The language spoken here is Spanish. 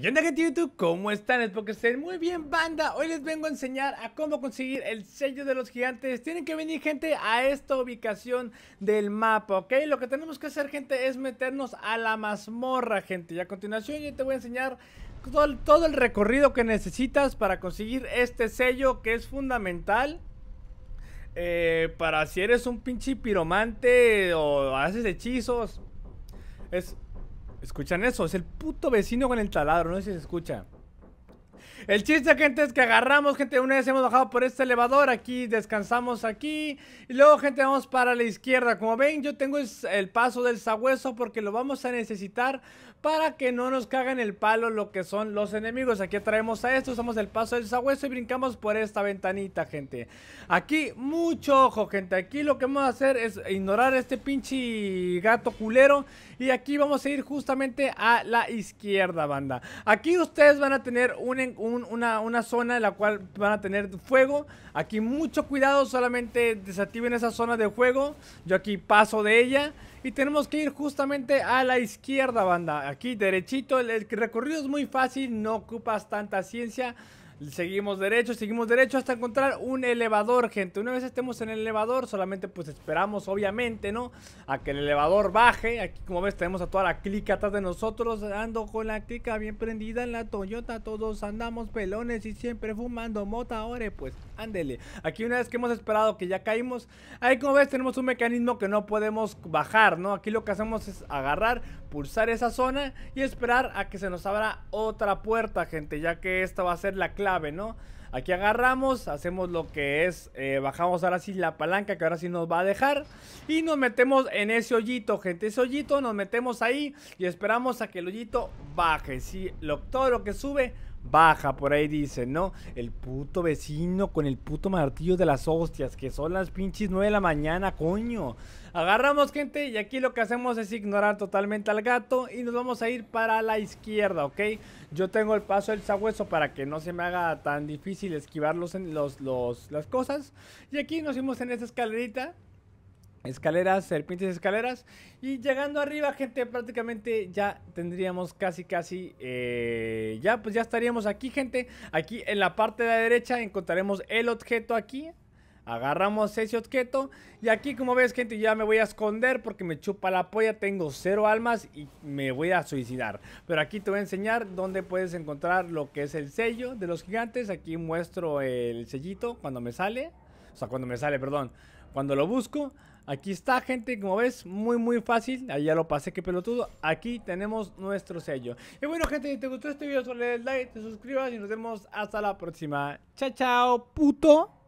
¿Qué onda YouTube? ¿Cómo están? Es porque estén muy bien banda Hoy les vengo a enseñar a cómo conseguir el sello de los gigantes Tienen que venir gente a esta ubicación del mapa, ¿ok? Lo que tenemos que hacer gente es meternos a la mazmorra gente Y a continuación yo te voy a enseñar todo, el recorrido que necesitas para conseguir este sello que es fundamental eh, para si eres un pinche piromante o haces hechizos es ¿Escuchan eso? Es el puto vecino con el taladro, no sé si se escucha. El chiste, gente, es que agarramos, gente, una vez hemos bajado por este elevador, aquí descansamos aquí. Y luego, gente, vamos para la izquierda. Como ven, yo tengo el paso del sabueso porque lo vamos a necesitar para que no nos cagan el palo lo que son los enemigos. Aquí traemos a esto, usamos el paso del sabueso y brincamos por esta ventanita, gente. Aquí, mucho ojo, gente. Aquí lo que vamos a hacer es ignorar a este pinche gato culero. Y aquí vamos a ir justamente a la izquierda, banda. Aquí ustedes van a tener un una, zona en la cual van a tener fuego. Aquí mucho cuidado, solamente desactiven esa zona de fuego. Yo aquí paso de ella. Y tenemos que ir justamente a la izquierda, banda. Aquí derechito, el recorrido es muy fácil, no ocupas tanta ciencia. Seguimos derecho, seguimos derecho hasta encontrar un elevador, gente. Una vez estemos en el elevador, solamente pues esperamos, obviamente, ¿no? A que el elevador baje. Aquí, como ves, tenemos a toda la clica atrás de nosotros. Ando con la clica bien prendida en la Toyota. Todos andamos pelones y siempre fumando mota. Ahora, pues, ándele. Aquí una vez que hemos esperado que ya caímos, ahí como ves, tenemos un mecanismo que no podemos bajar, ¿no? Aquí lo que hacemos es agarrar, pulsar esa zona y esperar a que se nos abra otra puerta, gente. Ya que esta va a ser la clave ¿no? Aquí agarramos, hacemos lo que es, eh, bajamos ahora sí la palanca que ahora sí nos va a dejar Y nos metemos en ese hoyito, gente, ese hoyito nos metemos ahí y esperamos a que el hoyito baje Si lo, todo lo que sube baja, por ahí dice, ¿no? El puto vecino con el puto martillo de las hostias, que son las pinches 9 de la mañana, coño. Agarramos gente y aquí lo que hacemos es ignorar totalmente al gato y nos vamos a ir para la izquierda, ¿ok? Yo tengo el paso del sabueso para que no se me haga tan difícil esquivar en los, las cosas. Y aquí nos fuimos en esa escalerita escaleras, serpientes escaleras. Y llegando arriba, gente, prácticamente ya tendríamos casi, casi, eh, ya, pues ya estaríamos aquí, gente. Aquí en la parte de la derecha encontraremos el objeto aquí. Agarramos ese objeto y aquí como ves gente ya me voy a esconder porque me chupa la polla, tengo cero almas y me voy a suicidar Pero aquí te voy a enseñar dónde puedes encontrar lo que es el sello de los gigantes Aquí muestro el sellito cuando me sale, o sea cuando me sale, perdón cuando lo busco, aquí está gente, como ves, muy muy fácil. Ahí ya lo pasé, qué pelotudo. Aquí tenemos nuestro sello. Y bueno gente, si te gustó este video, dale like, te suscribas y nos vemos hasta la próxima. Chao, chao, puto.